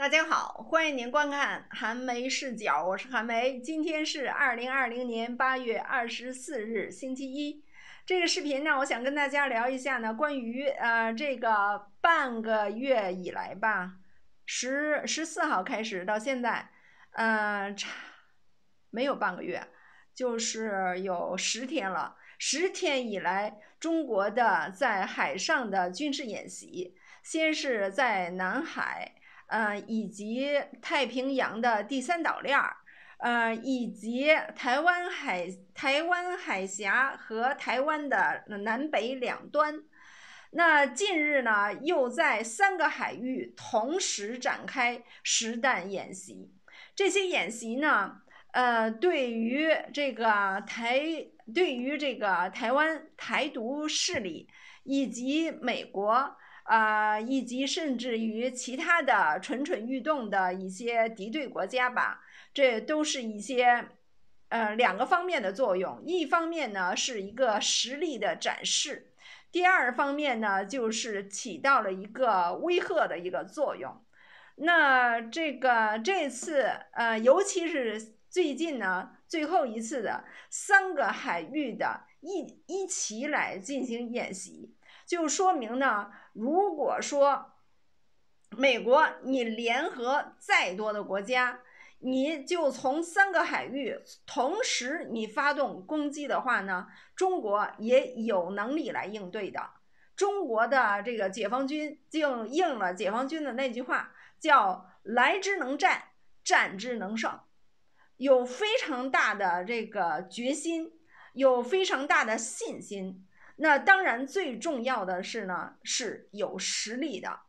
大家好，欢迎您观看寒梅视角，我是寒梅。今天是二零二零年八月二十四日，星期一。这个视频呢，我想跟大家聊一下呢，关于呃这个半个月以来吧，十十四号开始到现在，呃，没有半个月，就是有十天了。十天以来，中国的在海上的军事演习，先是在南海。呃，以及太平洋的第三岛链儿，呃，以及台湾海、台湾海峡和台湾的南北两端，那近日呢，又在三个海域同时展开实弹演习。这些演习呢，呃，对于这个台，对于这个台湾台独势力以及美国。啊，以及甚至于其他的蠢蠢欲动的一些敌对国家吧，这都是一些，呃，两个方面的作用。一方面呢是一个实力的展示，第二方面呢就是起到了一个威慑的一个作用。那这个这次呃，尤其是最近呢，最后一次的三个海域的一一起来进行演习。就说明呢，如果说美国你联合再多的国家，你就从三个海域同时你发动攻击的话呢，中国也有能力来应对的。中国的这个解放军就应了解放军的那句话，叫“来之能战，战之能胜”，有非常大的这个决心，有非常大的信心。那当然，最重要的是呢，是有实力的。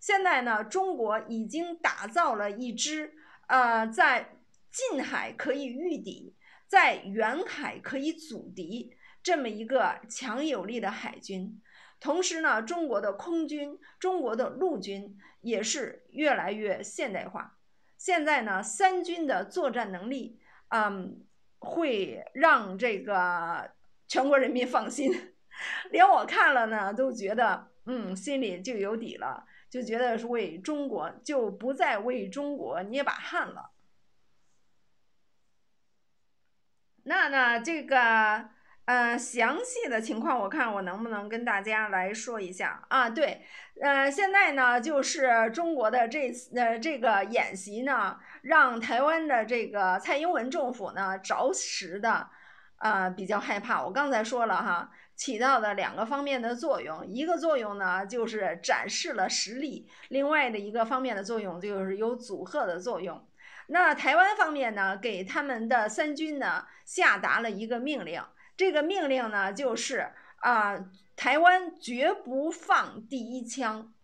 现在呢，中国已经打造了一支呃，在近海可以御敌，在远海可以阻敌这么一个强有力的海军。同时呢，中国的空军、中国的陆军也是越来越现代化。现在呢，三军的作战能力嗯，会让这个全国人民放心。连我看了呢，都觉得嗯，心里就有底了，就觉得为中国就不再为中国捏把汗了。那呢，这个呃，详细的情况，我看我能不能跟大家来说一下啊？对，呃，现在呢，就是中国的这次呃这个演习呢，让台湾的这个蔡英文政府呢，着实的。啊，比较害怕。我刚才说了哈，起到的两个方面的作用，一个作用呢就是展示了实力，另外的一个方面的作用就是有阻吓的作用。那台湾方面呢，给他们的三军呢下达了一个命令，这个命令呢就是啊，台湾绝不放第一枪。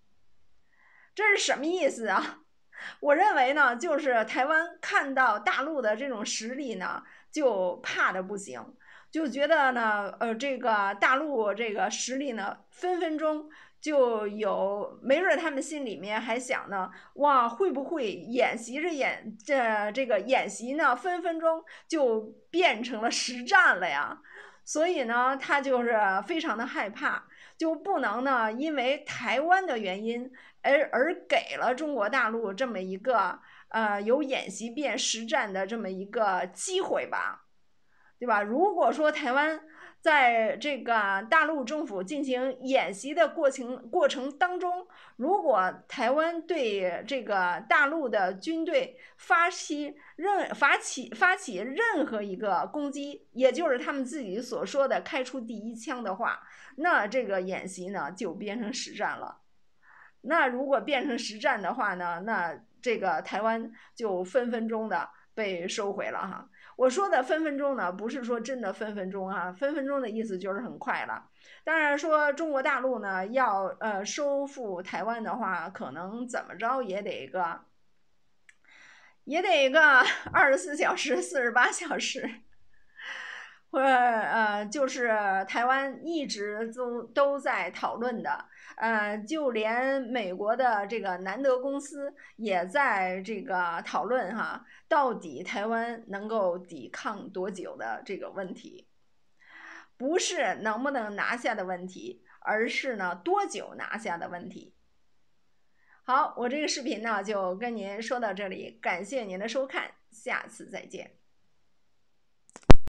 这是什么意思啊？我认为呢，就是台湾看到大陆的这种实力呢。就怕的不行，就觉得呢，呃，这个大陆这个实力呢，分分钟就有。没准他们心里面还想呢，哇，会不会演习着演这这个演习呢，分分钟就变成了实战了呀？所以呢，他就是非常的害怕，就不能呢，因为台湾的原因而而给了中国大陆这么一个。呃，由演习变实战的这么一个机会吧，对吧？如果说台湾在这个大陆政府进行演习的过程过程当中，如果台湾对这个大陆的军队发起任发起发起任何一个攻击，也就是他们自己所说的开出第一枪的话，那这个演习呢就变成实战了。那如果变成实战的话呢，那。这个台湾就分分钟的被收回了哈，我说的分分钟呢，不是说真的分分钟啊，分分钟的意思就是很快了。当然说中国大陆呢，要呃收复台湾的话，可能怎么着也得个，也得个二十四小时、四十八小时。或者呃，就是台湾一直都都在讨论的，呃，就连美国的这个南德公司也在这个讨论哈，到底台湾能够抵抗多久的这个问题，不是能不能拿下的问题，而是呢多久拿下的问题。好，我这个视频呢就跟您说到这里，感谢您的收看，下次再见。